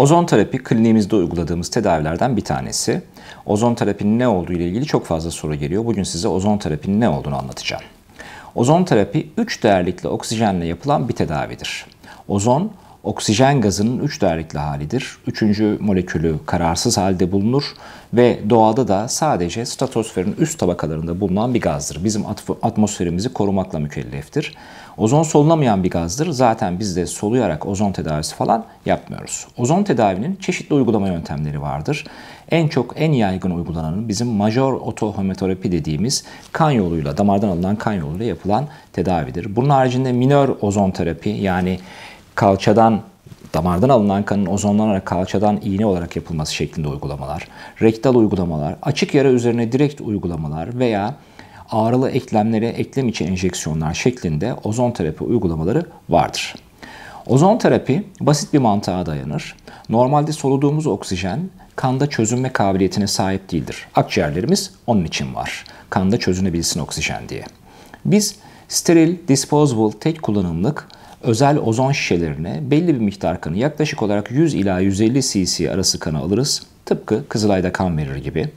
Ozon terapi kliniğimizde uyguladığımız tedavilerden bir tanesi. Ozon terapinin ne olduğu ile ilgili çok fazla soru geliyor. Bugün size ozon terapinin ne olduğunu anlatacağım. Ozon terapi 3 değerlikli oksijenle yapılan bir tedavidir. Ozon oksijen gazının üç değerlikli halidir. Üçüncü molekülü kararsız halde bulunur ve doğada da sadece stratosferin üst tabakalarında bulunan bir gazdır. Bizim atmosferimizi korumakla mükelleftir. Ozon solunamayan bir gazdır. Zaten biz de soluyarak ozon tedavisi falan yapmıyoruz. Ozon tedavinin çeşitli uygulama yöntemleri vardır. En çok en yaygın uygulananı bizim major otohometropi dediğimiz kan yoluyla, damardan alınan kan yoluyla yapılan tedavidir. Bunun haricinde minör ozon terapi yani kalçadan damardan alınan kanın ozonlanarak kalçadan iğne olarak yapılması şeklinde uygulamalar, rektal uygulamalar, açık yara üzerine direkt uygulamalar veya ağrılı eklemlere eklem içi enjeksiyonlar şeklinde ozon terapi uygulamaları vardır. Ozon terapi basit bir mantığa dayanır. Normalde soluduğumuz oksijen kanda çözünme kabiliyetine sahip değildir. Akciğerlerimiz onun için var. Kanda çözünebilsin oksijen diye. Biz steril, disposable, tek kullanımlık özel ozon şişelerine belli bir miktar kanı yaklaşık olarak 100 ila 150 cc arası kanı alırız. Tıpkı Kızılay'da kan verir gibi.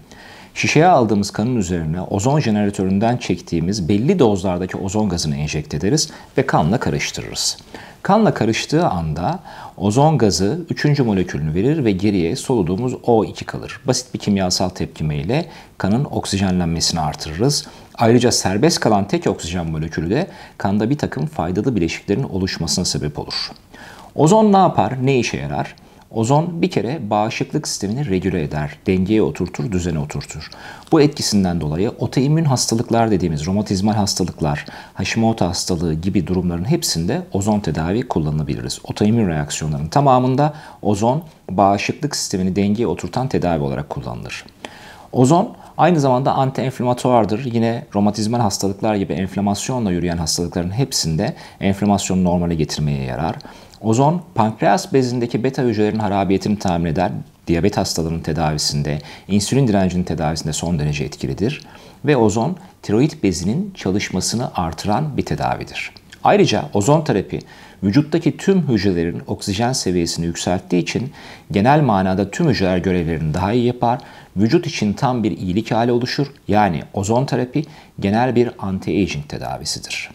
Şişeye aldığımız kanın üzerine ozon jeneratöründen çektiğimiz belli dozlardaki ozon gazını enjekte ederiz ve kanla karıştırırız. Kanla karıştığı anda ozon gazı üçüncü molekülünü verir ve geriye soluduğumuz O2 kalır. Basit bir kimyasal tepkimeyle kanın oksijenlenmesini artırırız. Ayrıca serbest kalan tek oksijen molekülü de kanda bir takım faydalı bileşiklerin oluşmasına sebep olur. Ozon ne yapar, ne işe yarar? Ozon bir kere bağışıklık sistemini regüle eder, dengeye oturtur, düzene oturtur. Bu etkisinden dolayı otoimmün hastalıklar dediğimiz romatizmal hastalıklar, Hashimoto hastalığı gibi durumların hepsinde ozon tedavi kullanabiliriz. Otoimmün reaksiyonların tamamında ozon bağışıklık sistemini dengeye oturtan tedavi olarak kullanılır. Ozon aynı zamanda anti-enflamatuardır. Yine romatizmal hastalıklar gibi enflamasyonla yürüyen hastalıkların hepsinde enflamasyonu normale getirmeye yarar. Ozon, pankreas bezindeki beta hücrelerin harabiyetini tahmin eder, diyabet hastalarının tedavisinde, insülin direncinin tedavisinde son derece etkilidir ve ozon tiroid bezinin çalışmasını artıran bir tedavidir. Ayrıca ozon terapi vücuttaki tüm hücrelerin oksijen seviyesini yükselttiği için genel manada tüm hücreler görevlerini daha iyi yapar, vücut için tam bir iyilik hali oluşur. Yani ozon terapi genel bir anti-aging tedavisidir.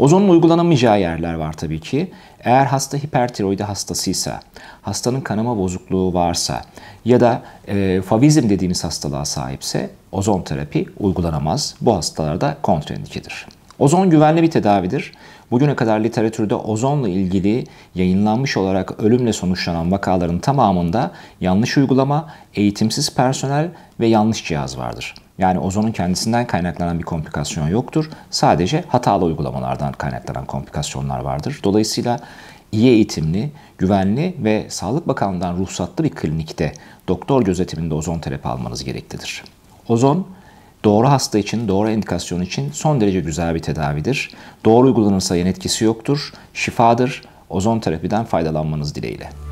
Ozonun uygulanamayacağı yerler var tabii ki. Eğer hasta hipertiroidi hastasıysa, hastanın kanama bozukluğu varsa ya da e, favizm dediğimiz hastalığa sahipse ozon terapi uygulanamaz. Bu hastalarda kontraindikedir. Ozon güvenli bir tedavidir. Bugüne kadar literatürde ozonla ilgili yayınlanmış olarak ölümle sonuçlanan vakaların tamamında yanlış uygulama, eğitimsiz personel ve yanlış cihaz vardır. Yani ozonun kendisinden kaynaklanan bir komplikasyon yoktur. Sadece hatalı uygulamalardan kaynaklanan komplikasyonlar vardır. Dolayısıyla iyi eğitimli, güvenli ve Sağlık Bakanlığı'ndan ruhsatlı bir klinikte doktor gözetiminde ozon terapi almanız gereklidir. Ozon doğru hasta için, doğru indikasyon için son derece güzel bir tedavidir. Doğru uygulanırsa yan etkisi yoktur, şifadır. Ozon terapiden faydalanmanız dileğiyle.